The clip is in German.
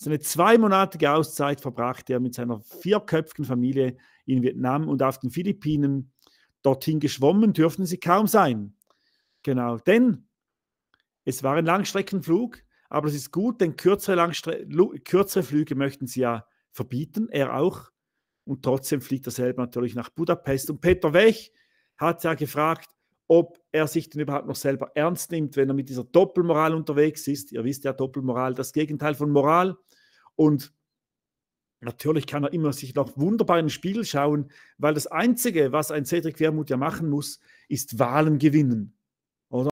Seine zweimonatige Auszeit verbrachte er mit seiner vierköpfigen Familie in Vietnam und auf den Philippinen. Dorthin geschwommen dürften sie kaum sein. Genau, denn es war ein Langstreckenflug, aber es ist gut, denn kürzere, kürzere Flüge möchten sie ja verbieten, er auch. Und trotzdem fliegt er selber natürlich nach Budapest. Und Peter Wech hat ja gefragt, ob er sich denn überhaupt noch selber ernst nimmt, wenn er mit dieser Doppelmoral unterwegs ist. Ihr wisst ja, Doppelmoral, das Gegenteil von Moral. Und natürlich kann er immer sich noch wunderbar in den Spiegel schauen, weil das Einzige, was ein Cedric Wermut ja machen muss, ist Wahlen gewinnen.